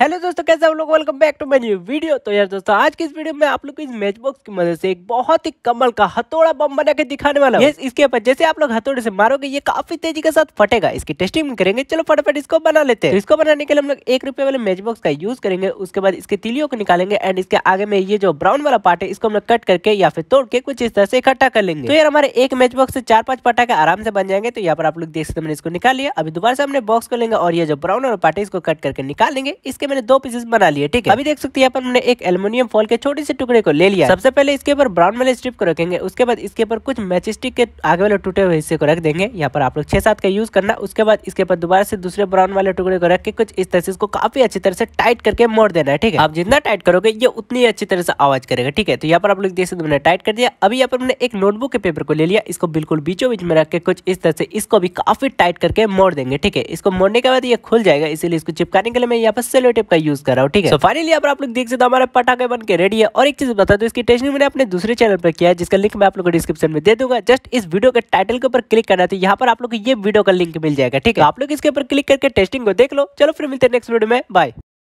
Hello दोस्तों कैसे आप लोग welcome back to my new video तो यार दोस्तों आज की इस वीडियो में आप लोग को इस मैच बॉक्स की मदद से एक बहुत ही कमल का हथौड़ा बम बना के दिखाने वाला हूं। इसके ऊपर जैसे आप लोग हथौड़े से मारोगे ये काफी तेजी के साथ फटेगा इसकी टेस्टिंग करेंगे चलो फटाफट इसको बना लेते हैं तो इसको बनाने के लिए हम लोग एक रुपए वाले मैच बॉक्स का यूज करेंगे उसके बाद इसके तिलियों को निकालेंगे एंड इसके आगे में ये जो ब्राउन वाला पार्ट है इसको हम लोग कट करके या फिर तोड़ के कुछ इस तरह से इकट्ठा कर लेंगे तो यार हमारे एक मैच बॉक्स से चार पांच पटाखे आराम से बन जाएंगे तो यहाँ पर आप लोग देख सकते मैंने इसको निकाल लिया अभी दोबारा से हमने बॉक्स को लेंगे और ये जो ब्राउन वाला पार्ट है इसको कट करके निकालेंगे इसके के मैंने दो पीसेस बना लिए ठीक है अभी देख सकते हैं पर मैंने एक एल्मोनियम फॉल के छोटे से टुकड़े को ले लिया सबसे पहले इसके ऊपर ब्राउन वाले स्ट्रिप को रखेंगे उसके बाद इसके ऊपर कुछ मैचिस्टिक के आगे वाले टूटे हुए हिस्से को रख देंगे यहाँ पर आप लोग छह सात का यूज करना उसके बाद इसके ऊपर दोबारा से दूसरे ब्राउन वाले टुकड़े को रख के कुछ इस तरह से इसको काफी अच्छी तरह से टाइट करके मोड़ देना है ठीक है आप जितना टाइट करोगे ये उतनी अच्छी तरह से आवाज करेगा ठीक है तो यहाँ पर आप लोग देख सकते मैंने टाइट कर दिया अभी यहाँ पर मैंने एक नोटबुक के पेपर को ले लिया इसको बिल्कुल बीचों बीच में रख के कुछ इस तरह से इसको भी काफी टाइट करके मोड़ देंगे ठीक है इसको मोड़ने के बाद ये खुल जाएगा इसीलिए इसको चिपकाने के लिए मैं यहाँ पर सेलो टाइप का यूज कर रहा हूँ ठीक है so, फाइनली अब आप लोग देख सकते हो हमारा पटाखे बन के रेडी है और एक चीज बता दो तो इसकी टेस्टिंग मैंने अपने दूसरे चैनल पर किया है जिसका लिंक मैं आप लोग को डिस्क्रिप्शन में दे दूंगा जस्ट इस वीडियो के टाइटल के ऊपर क्लिक करना था तो यहाँ पर आप लोग ये वीडियो का लिंक मिल जाएगा ठीक है आप लोग इसके ऊपर क्लिक करके टेस्टिंग को देख लो चलो फिर मिलते हैं नेक्स्ट वीडियो में बाय